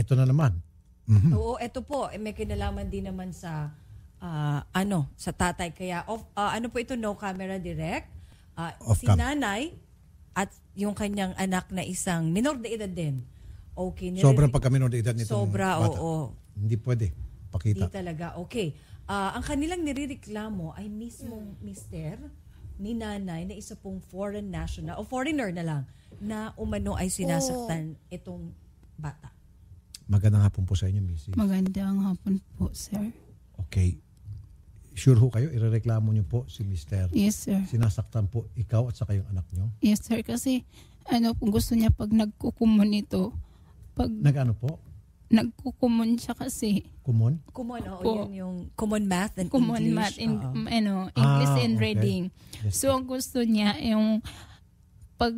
ito na naman. Mm-hmm. Oo, ito po, eh, may kinalaman din naman sa ah, ano, sa tatay kaya off, ah, ano po ito no camera direct. Ah, si cam. nanay at yung kanyang anak na isang minor de edad din. Okay, nire- Sobrang pagkaminor de edad nitong Sobra, bata. oo. Hindi pwede. Pakita. Di talaga. Okay. Ah, ang kanilang nirereklamo ay mismong mister ni nanay na isa pong foreign national o foreigner na lang na umano ay sinasaktan oh. itong bata. Magandang hapon po sa inyo, Mrs. Magandang hapon po, sir. Okay. Sure ho kayo, irereklamo niyo po si Mr. Yes, sir. Sinasaktan po ikaw at saka yung anak niyo? Yes, sir. Kasi ano kung gusto niya pag nagkukumon ito, pag Nag-ano po? nagkukumon siya kasi. Kumon? Kumon, oo, Opo. yun yung common math and common English. math in, ano, Ah. ano, English Ah, and okay. reading. Yes, So ang gusto niya yung pag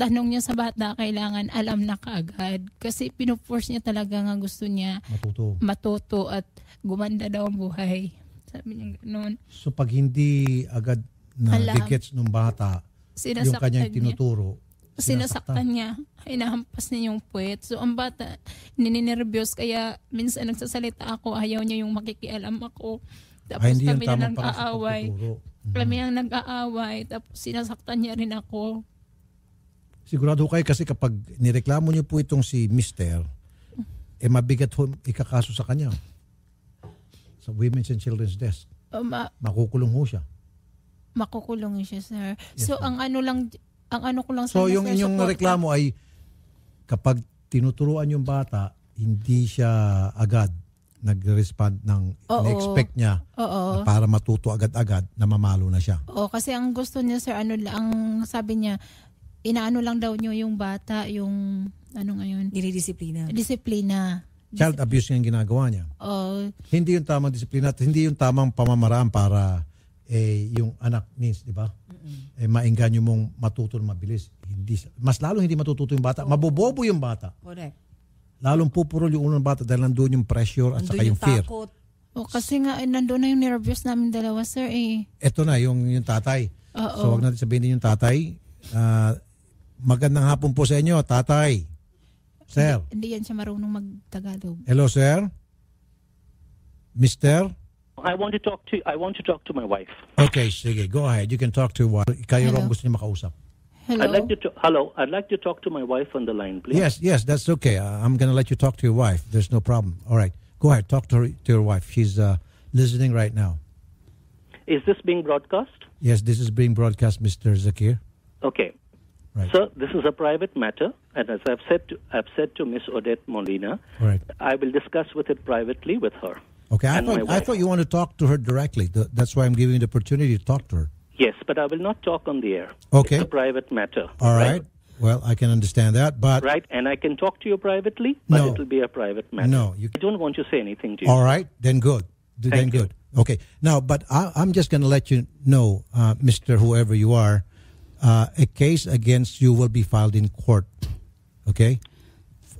tanong niya sa bata, kailangan alam na kaagad. Kasi pinuforce niya talaga nga gusto niya matuto, matuto at gumanda daw ang buhay. Sabi niya ganoon. So pag hindi agad na tickets gets ng bata, yung kanyang tinuturo, niya. sinasaktan niya. Hinahampas niya yung puwet. So ang bata, nininervyos. Kaya minsan nagsasalita ako, ayaw niya yung makikialam ako. Tapos Ay, hindi kami na nag-aaway. Mm-hmm. Kami ang nag-aaway. Tapos sinasaktan niya rin ako. Sigurado kayo kasi kapag nireklamo niyo po itong si Mister, eh mabigat ho ikakaso sa kanya. Sa Women's and Children's Desk. Um, ma- Makukulong ho siya. Makukulong siya, sir. Yes, so, ma'am. ang ano lang, ang ano ko lang so, sana, yung sir, inyong support. reklamo ay kapag tinuturuan yung bata, hindi siya agad nag-respond ng expect niya Oo. Na para matuto agad-agad na mamalo na siya. Oo, kasi ang gusto niya sir ano lang, ang sabi niya inaano lang daw nyo yung bata, yung ano ngayon? Dinidisiplina. Disiplina. Child abuse nga yung ginagawa niya. Oo. Oh. Hindi yung tamang disiplina at hindi yung tamang pamamaraan para eh, yung anak ni, di ba? Eh, mainganyo mong matuto mabilis. Hindi, mas lalong hindi matututo yung bata. Mabobobo yung bata. Correct. Lalong pupurol yung ulo bata dahil nandoon yung pressure at saka yung, yung fear. takot. O, oh, kasi nga, eh, nandoon na yung nervous namin dalawa, sir, eh. Ito na, yung, yung tatay. Oo. So, wag natin sabihin din yung tatay. ah, Magandang hapon po sa inyo, tatay. Sir. Hindi, hindi yan siya marunong magtagalog. Hello, sir. Mister. I want to talk to I want to talk to my wife. Okay, sige. Go ahead. You can talk to your wife. Kayo Hello. gusto niyo makausap. Hello. I'd like to hello. I'd like to talk to my wife on the line, please. Yes, yes, that's okay. Uh, I'm going to let you talk to your wife. There's no problem. All right, go ahead. Talk to her, to your wife. She's uh, listening right now. Is this being broadcast? Yes, this is being broadcast, Mr. Zakir. Okay. Right. this is a private matter, and as I've said to, I've said to Miss Odette Molina, right. I will discuss with it privately with her. Okay, I thought, I thought you want to talk to her directly. That's why I'm giving you the opportunity to talk to her. Yes, but I will not talk on the air. Okay. It's a private matter. All right. right? Well, I can understand that, but right, and I can talk to you privately, but no. it'll be a private matter. No, you I don't want to say anything to you. All right, then good. Thank then you. good. Okay. Now, but I, am just going to let you know, uh, Mister, whoever you are, uh, a case against you will be filed in court. Okay?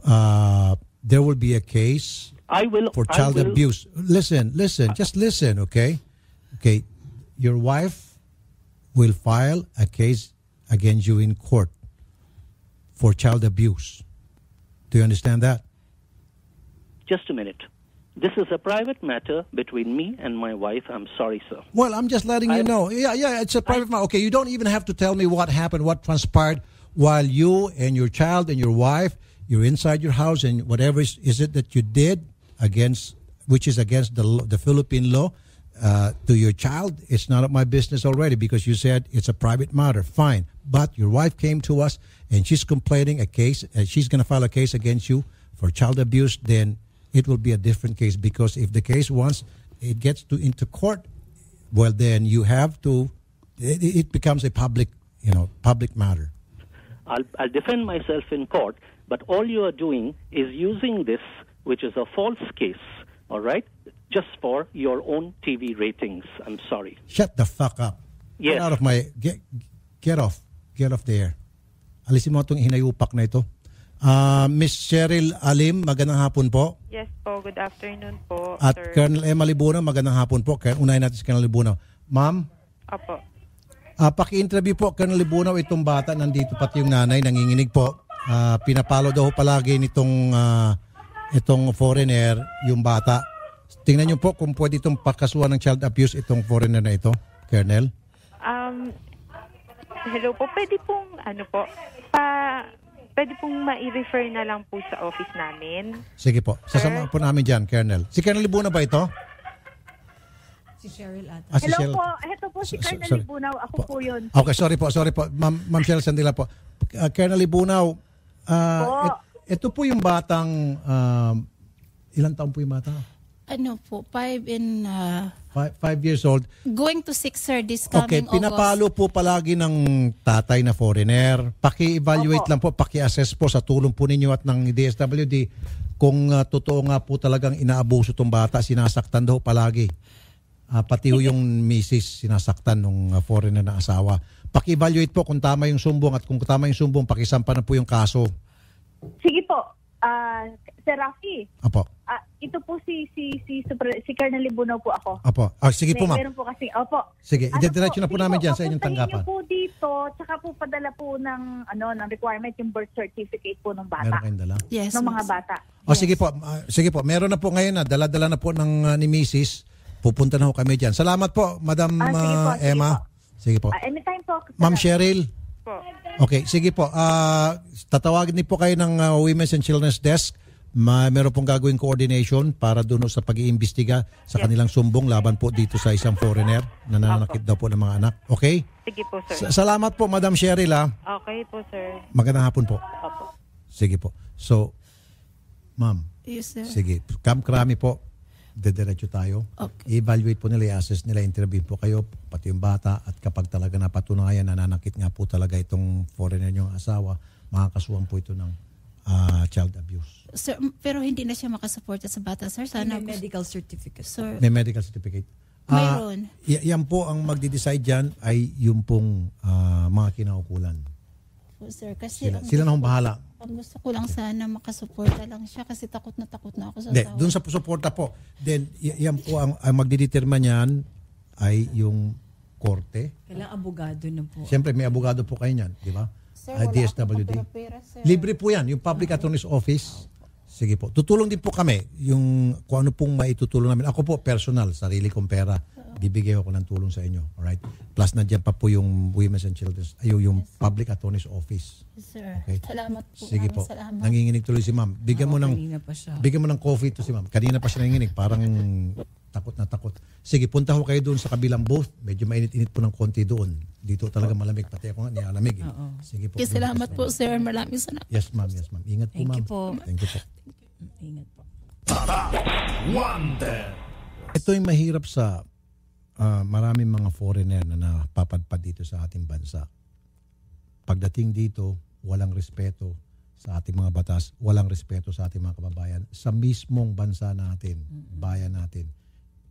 Uh, there will be a case I will, for child will. abuse. Listen, listen, just listen, okay? Okay. Your wife will file a case against you in court for child abuse. Do you understand that? Just a minute. This is a private matter between me and my wife. I'm sorry, sir. Well, I'm just letting I, you know. Yeah, yeah, it's a private I, matter. Okay, you don't even have to tell me what happened, what transpired while you and your child and your wife, you're inside your house and whatever is, is it that you did against, which is against the, the Philippine law, uh, to your child, it's none of my business already because you said it's a private matter. Fine. But your wife came to us and she's complaining a case, and she's going to file a case against you for child abuse, then it will be a different case because if the case once it gets to into court, well then you have to. It, it becomes a public, you know, public matter. I'll, I'll defend myself in court, but all you are doing is using this, which is a false case, all right, just for your own TV ratings. I'm sorry. Shut the fuck up. Yes. Get out of my get get off get off the air. Alisin mo itong hinayupak na ito. Ah, Miss Cheryl Alim, magandang hapon po. Yes po, good afternoon po, At sir. Colonel Emma Libuno, magandang hapon po. Kaya Unahin natin si Colonel Libuno. Ma'am, Apo. ah, paki-interview po Colonel Libuno itong bata nandito pati yung nanay nanginginig po. Ah, pinapalo daw palagi nitong ah, itong foreigner yung bata. Tingnan niyo po kung pwede itong pakasuhan ng child abuse itong foreigner na ito, Colonel. Um, hello po, pwede pong ano po, pa pwede pong ma-refer na lang po sa office namin. Sige po. Sasama po namin dyan, Colonel. Si Colonel Libuna ba ito? Si Cheryl ata. Ah, si Hello Cheryl. po, ito po si So- so- Colonel sorry. Libunaw. Ako po, yun. Okay, sorry po, sorry po. Ma'am, Ma'am Cheryl Sandila po. Uh, Colonel Libunaw, ah, et- ito po yung batang, um, ilang taon po yung bata? Ano po, five in... uh, ah, Five, five years old. Going to six, sir, this coming Okay, pinapalo August. po palagi ng tatay na foreigner. Paki-evaluate lang po, paki-assess po sa tulong po ninyo at ng DSWD kung uh, totoo nga po talagang inaabuso tong bata, sinasaktan daw palagi. Uh, pati ho yung misis sinasaktan ng uh, ah, foreigner na asawa. Paki-evaluate po kung tama yung sumbong at kung tama yung sumbong, pakisampa na po yung kaso. Sige po. Uh, Sir Rafi. Apo. Uh, ito po si si si Super, si Colonel Libunaw po ako. Apo. Ah, sige po, ma'am. Meron po kasi. Opo. Sige, ano idediretso na po namin diyan sa inyong tanggapan. Niyo po dito, tsaka po padala po ng ano ng requirement yung birth certificate po ng bata. Meron kayong dala? Yes. Ng mga bata. Oh, yes. sige po. Uh, sige po. Meron na po ngayon na dala-dala na po ng uh, ni Mrs. Pupunta na ho kami diyan. Salamat po, Madam ah, sige po, uh, Emma. Sige po. Sige po. Uh, anytime po. Ma'am Cheryl po. Okay, sige po. Ah, tatawagin ni po kayo ng ah, Women's and Children's Desk. Ma meron pong gagawin coordination para doon sa pag-iimbestiga sa kanilang sumbong laban po dito sa isang foreigner na nananakit daw po ng mga anak. Okay? Sige po, sir. Sa- salamat po, Madam Cheryl. Ah. Okay po, sir. Magandang hapon po. Opo. Sige po. So, ma'am, Yes, sir. sige. Kam Krami po dediretso tayo. Okay. I-evaluate po nila, i-assess nila, interview po kayo, pati yung bata. At kapag talaga napatunayan, nananakit nga po talaga itong foreigner niyong asawa, makakasuhan po ito ng uh, child abuse. Sir, pero hindi na siya makasuporta sa bata, sir. Sana may medical certificate. Sir, May medical certificate. Ah, Mayroon. y- yan po ang magdi-decide dyan ay yung pong ah, mga kinaukulan po, sir. Kasi Sila, ang sila na hong bahala. Ang gusto ko lang sana makasuporta lang siya kasi takot na takot na ako sa Hindi, doon sa suporta po. Then, y- yan po ang, ang magdidetermine yan ay yung korte. Kailangan abogado na po. Siyempre, may abogado po kayo niyan, di ba? Sir, Ay, wala akong DSWD. sir. Libre po yan, yung Public Attorney's Office. Sige po. Tutulong din po kami yung kung ano pong maitutulong namin. Ako po, personal, sarili kong pera bibigay ako ng tulong sa inyo. Alright? Plus, nandiyan pa po yung Women's and Children's, ayo yung Public Attorney's Office. Yes, sir. Okay? Salamat po. Sige po. Salamat. Nanginginig tuloy si ma'am. Bigyan mo ah, ng, bigyan mo ng coffee to si ma'am. Kanina pa siya nanginginig. Parang takot na takot. Sige, punta ho kayo doon sa kabilang booth. Medyo mainit-init po ng konti doon. Dito talaga malamig. Pati ako nga niyalamig. Eh. Sige po. Kasi salamat po, sir. Maraming salamat. Yes, ma'am. Yes, ma'am. Ingat po, ma'am. Thank you po. Thank you po. Ingat po. Tata! Wonder! Ito yung mahirap sa uh, maraming mga foreigner na napapadpad dito sa ating bansa. Pagdating dito, walang respeto sa ating mga batas, walang respeto sa ating mga kababayan, sa mismong bansa natin, bayan natin,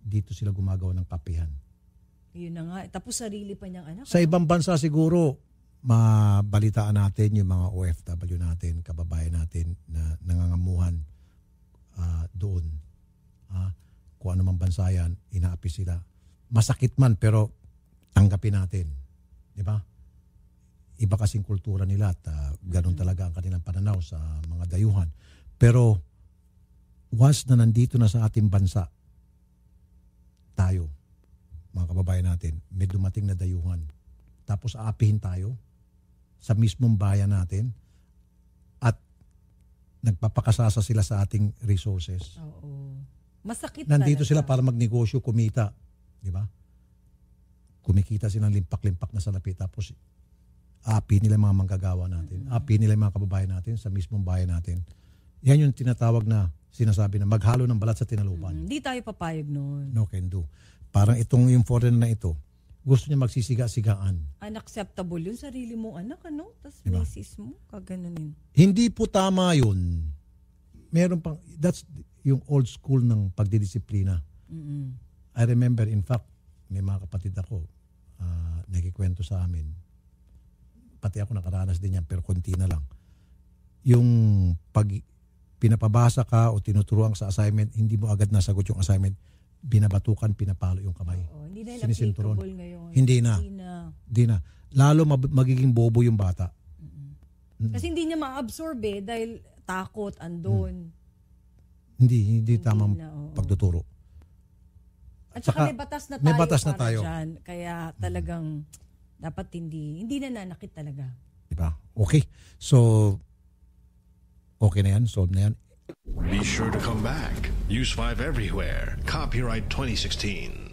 dito sila gumagawa ng kapihan. Yun na nga. Eh. Tapos sarili pa niyang anak. Sa ano? ibang bansa siguro, mabalitaan natin yung mga OFW natin, kababayan natin na nangangamuhan uh, doon. Uh, kung ano mang bansa yan, inaapis sila masakit man pero tanggapin natin. Di ba? Iba kasing kultura nila at uh, ganun mm-hmm. talaga ang kanilang pananaw sa mga dayuhan. Pero was na nandito na sa ating bansa, tayo, mga kababayan natin, may dumating na dayuhan. Tapos aapihin tayo sa mismong bayan natin at nagpapakasasa sila sa ating resources. Oo. Masakit Nandito talaga. sila para magnegosyo, kumita Di ba? Kumikita silang limpak-limpak na salapi tapos api nila mga manggagawa natin. Api nila mga kababayan natin sa mismong bayan natin. Yan yung tinatawag na sinasabi na maghalo ng balat sa tinalupan. Hindi mm, tayo papayag noon. No can do. Parang itong yung foreign na ito, gusto niya magsisiga-sigaan. Unacceptable yun. Sarili mo anak, ano? Tapos diba? misis mo, kaganunin. Hindi po tama yun. Meron pang, that's yung old school ng pagdidisiplina. Mm-hmm. I remember, in fact, may mga kapatid ako, uh, ah, nakikwento sa amin, pati ako nakaranas din yan, pero konti na lang. Yung pag pinapabasa ka o tinuturuan sa assignment, hindi mo agad nasagot yung assignment, binabatukan, pinapalo yung kamay. Oo, hindi na Sinisinturon. ngayon. Hindi na. Hindi na. Hindi na. Lalo magiging bobo yung bata. Mm-hmm. Kasi hindi niya ma-absorb eh, dahil takot, andon. Hmm. Hindi, hindi, hindi tamang na, oo. pagtuturo. At saka, saka may batas na tayo. May batas na tayo. Dyan, kaya talagang dapat hindi hindi na nanakit talaga. 'Di ba? Okay. So okay na 'yan, solved na 'yan. Be sure to come back. Use 5 everywhere. Copyright 2016.